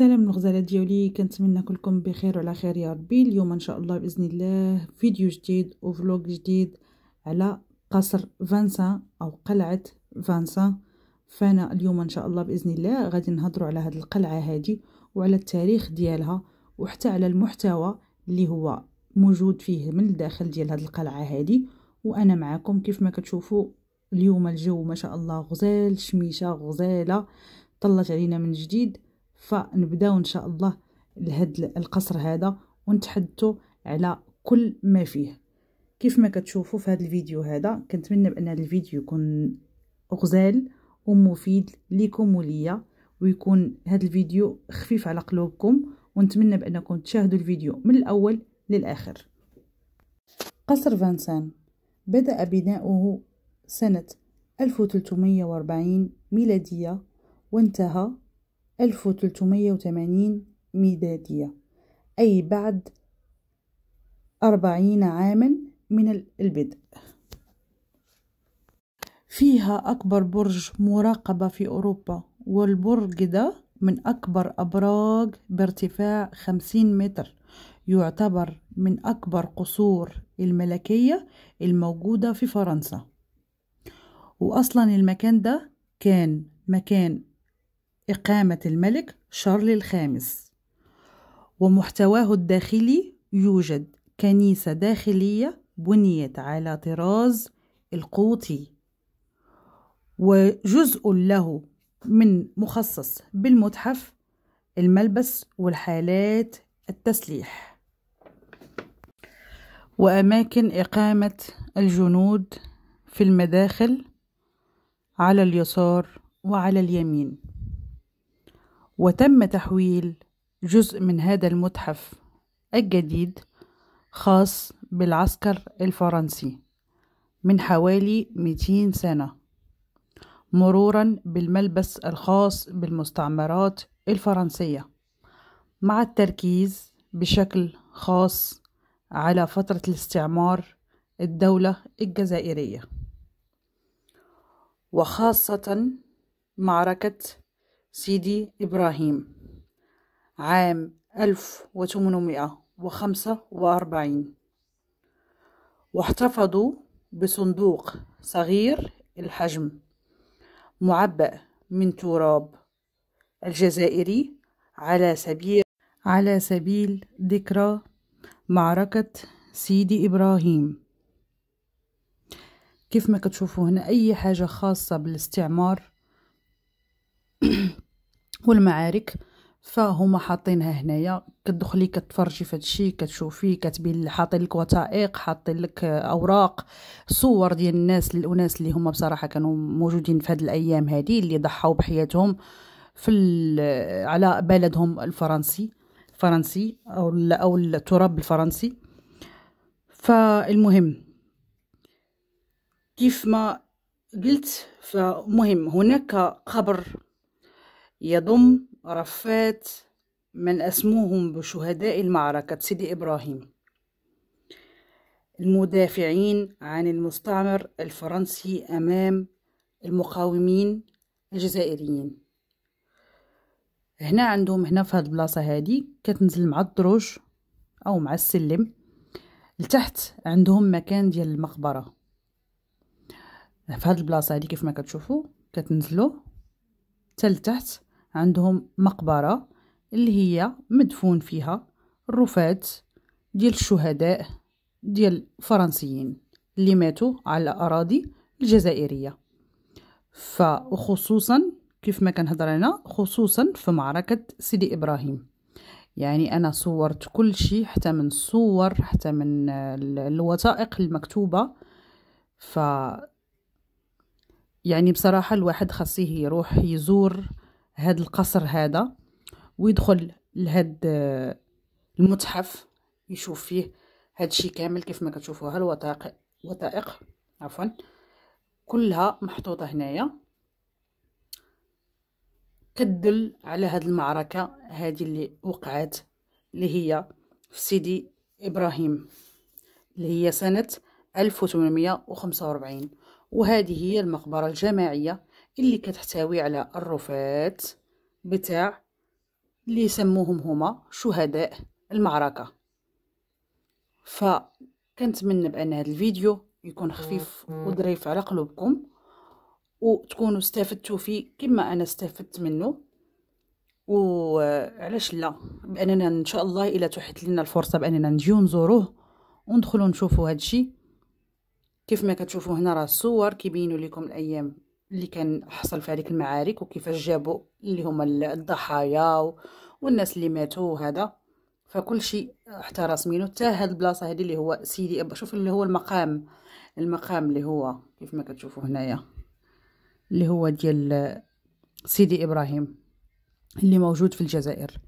السلام الغزاله ديالي كنتمنى كلكم بخير وعلى خير يا ربي اليوم ان شاء الله باذن الله فيديو جديد وفلوق جديد على قصر فانسا او قلعه فانسا فانا اليوم ان شاء الله باذن الله غادي نهضروا على هذه القلعه هذه وعلى التاريخ ديالها وحتى على المحتوى اللي هو موجود فيه من الداخل ديال هذه القلعه هذه وانا معكم كيف ما كتشوفوا اليوم الجو ما شاء الله غزال شميشه غزاله طلت علينا من جديد فنبداو ان شاء الله لهاد القصر هذا ونتحدثوا على كل ما فيه كيف ما كتشوفوا في هذا الفيديو هذا كنتمنى بان هذا الفيديو يكون غزال ومفيد لكم وليا ويكون هذا الفيديو خفيف على قلوبكم ونتمنى بانكم تشاهدوا الفيديو من الاول للاخر قصر فانسان بدأ بناؤه سنة 1340 ميلادية وانتهى 1380 ميلادية أي بعد أربعين عاما من البدء فيها أكبر برج مراقبة في أوروبا والبرج ده من أكبر أبراج بارتفاع خمسين متر يعتبر من أكبر قصور الملكية الموجودة في فرنسا وأصلا المكان ده كان مكان إقامة الملك شارل الخامس ومحتواه الداخلي يوجد كنيسة داخلية بنيت على طراز القوطي وجزء له من مخصص بالمتحف الملبس والحالات التسليح وأماكن إقامة الجنود في المداخل على اليسار وعلى اليمين وتم تحويل جزء من هذا المتحف الجديد خاص بالعسكر الفرنسي من حوالي 200 سنة مرورا بالملبس الخاص بالمستعمرات الفرنسية مع التركيز بشكل خاص على فترة الاستعمار الدولة الجزائرية وخاصة معركة سيدي إبراهيم عام ألف وثمانمائة وخمسة وأربعين واحتفظوا بصندوق صغير الحجم معبأ من تراب الجزائري على سبيل على سبيل ذكرى معركة سيدي إبراهيم كيف ما كتشوفوا هنا أي حاجة خاصة بالاستعمار والمعارك فهما حاطينها هنايا كتدخلي كتفرجي في هادشي كتشوفي كتبين حاطين لك وثائق حاطين لك اوراق صور ديال الناس الاناس اللي هما بصراحه كانوا موجودين في هاد الايام هادي اللي ضحاو بحياتهم في على بلدهم الفرنسي فرنسي او او التراب الفرنسي فالمهم كيف ما قلت فمهم هناك قبر يضم رفات من أسموهم بشهداء المعركة سيدي إبراهيم المدافعين عن المستعمر الفرنسي أمام المقاومين الجزائريين هنا عندهم هنا في هاد البلاصة هادي كتنزل مع الدروج أو مع السلم لتحت عندهم مكان ديال المقبرة في هاد البلاصة هادي كيف ما كتشوفوا كتنزلوا حتى تحت عندهم مقبرة اللي هي مدفون فيها الرفات ديال الشهداء ديال الفرنسيين اللي ماتوا على الأراضي الجزائرية فخصوصا كيف ما كنهضر انا خصوصا في معركة سيدي إبراهيم يعني أنا صورت كل شيء حتى من الصور حتى من الوثائق المكتوبة ف يعني بصراحة الواحد خاصيه يروح يزور هاد القصر هذا ويدخل لهاد آه، المتحف يشوف فيه هادشي كامل كيف ما كتشوفوها الوثائق وثائق عفوا كلها محطوطه هنايا كدل على هاد المعركه هادي اللي وقعت اللي هي في سيدي ابراهيم اللي هي سنه 1845 وهذه هي المقبره الجماعيه اللي كتحتوي على الرفات بتاع اللي يسموهم هما شهداء المعركة فكنتمنى بأن هذا الفيديو يكون خفيف وظريف على قلوبكم وتكونوا استفدتوا فيه كما أنا استفدت منه وعلاش لا باننا ان شاء الله الا تحت لنا الفرصه باننا نجيو نزوروه وندخلوا نشوفوا هادشي كيف ما كتشوفوا هنا راه الصور كيبينوا لكم الايام اللي كان حصل في هذيك المعارك وكيفاش جابوا اللي هما الضحايا والناس اللي ماتوا هذا فكل شيء حتى رسمينو حتى هاد البلاصه هذه اللي هو سيدي أبا شوف اللي هو المقام المقام اللي هو كيف ما كتشوفوا هنايا اللي هو ديال سيدي ابراهيم اللي موجود في الجزائر